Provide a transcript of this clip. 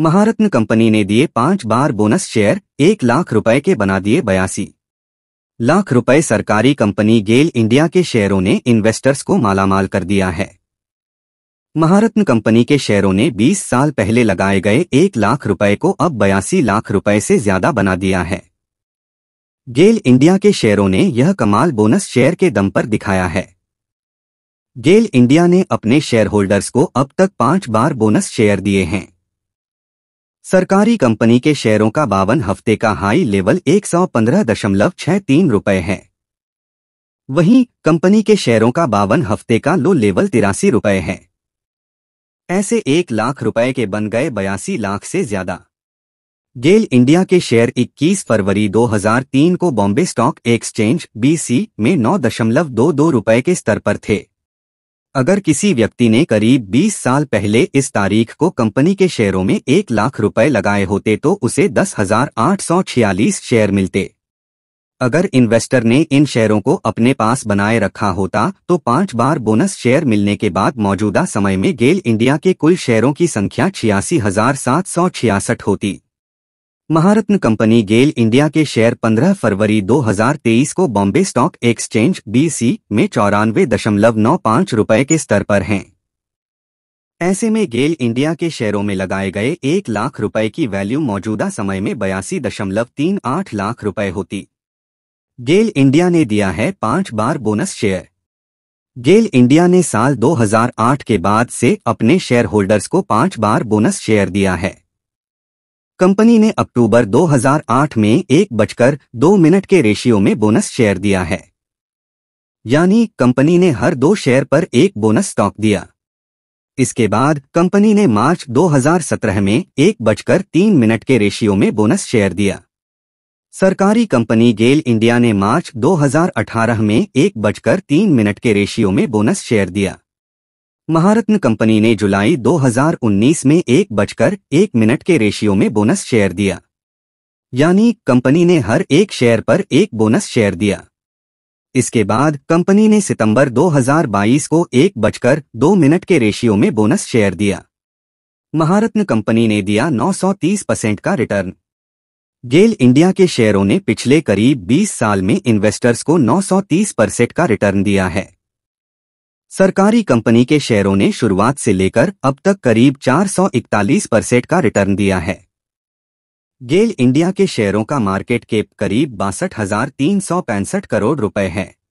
महारत्न company ने दिए पांच बार बोनस शेयर एक लाख रुपए के बना दिए बयासी लाख रुपए सरकारी कंपनी गेल इंडिया के शेयरों ने इन्वेस्टर्स को मालामाल कर दिया है महारत्न कंपनी के शेयरों ने 20 साल पहले लगाए गए एक लाख रुपए को अब बयासी लाख रुपए से ज्यादा बना दिया है गेल इंडिया के शेयरों ने यह कमाल बोनस शेयर के दम पर दिखाया है गेल इंडिया ने अपने शेयर होल्डर्स को अब तक पांच बार बोनस शेयर दिए हैं सरकारी कंपनी के शेयरों का बावन हफ्ते का हाई लेवल एक सौ पंद्रह दशमलव छह तीन रुपये है वहीं कंपनी के शेयरों का बावन हफ्ते का लो लेवल तिरासी रुपये है ऐसे एक लाख रुपए के बन गए बयासी लाख से ज्यादा गेल इंडिया के शेयर 21 फरवरी 2003 को बॉम्बे स्टॉक एक्सचेंज बीसी में नौ दशमलव दो दो रुपए के स्तर पर थे अगर किसी व्यक्ति ने करीब 20 साल पहले इस तारीख को कंपनी के शेयरों में एक लाख रुपए लगाए होते तो उसे दस हजार आठ सौ छियालीस शेयर मिलते अगर इन्वेस्टर ने इन शेयरों को अपने पास बनाए रखा होता तो पांच बार बोनस शेयर मिलने के बाद मौजूदा समय में गेल इंडिया के कुल शेयरों की संख्या छियासी हजार सात सौ छियासठ होती महारत्न कंपनी गेल इंडिया के शेयर 15 फरवरी 2023 को बॉम्बे स्टॉक एक्सचेंज बीसी में चौरानवे दशमलव नौ पाँच रुपए के स्तर पर हैं ऐसे में गेल इंडिया के शेयरों में लगाए गए एक लाख रुपए की वैल्यू मौजूदा समय में बयासी दशमलव तीन आठ लाख रुपए होती गेल इंडिया ने दिया है पांच बार बोनस शेयर गेल इंडिया ने साल 2008 के बाद से अपने शेयर होल्डर्स को पांच बार बोनस शेयर दिया है कंपनी ने अक्टूबर 2008 में एक बजकर दो मिनट के रेशियो में बोनस शेयर दिया है यानी कंपनी ने हर दो शेयर पर एक बोनस स्टॉक दिया इसके बाद कंपनी ने मार्च 2017 में एक बजकर तीन मिनट के रेशियो में बोनस शेयर दिया सरकारी कंपनी गेल इंडिया ने मार्च 2018 में एक बजकर तीन मिनट के रेशियो में बोनस शेयर दिया महारत्न कंपनी ने जुलाई 2019 में एक बजकर एक मिनट के रेशियो में बोनस शेयर दिया यानी कंपनी ने हर एक शेयर पर एक बोनस शेयर दिया इसके बाद कंपनी ने सितंबर 2022 को एक बजकर दो मिनट के रेशियो में बोनस शेयर दिया महारत्न कंपनी ने दिया 930 परसेंट का रिटर्न गेल इंडिया के शेयरों ने पिछले करीब 20 साल में इन्वेस्टर्स को 930 परसेंट का रिटर्न दिया है सरकारी कंपनी के शेयरों ने शुरुआत से लेकर अब तक करीब 441 परसेंट का रिटर्न दिया है गेल इंडिया के शेयरों का मार्केट केप करीब बासठ करोड़ रुपए है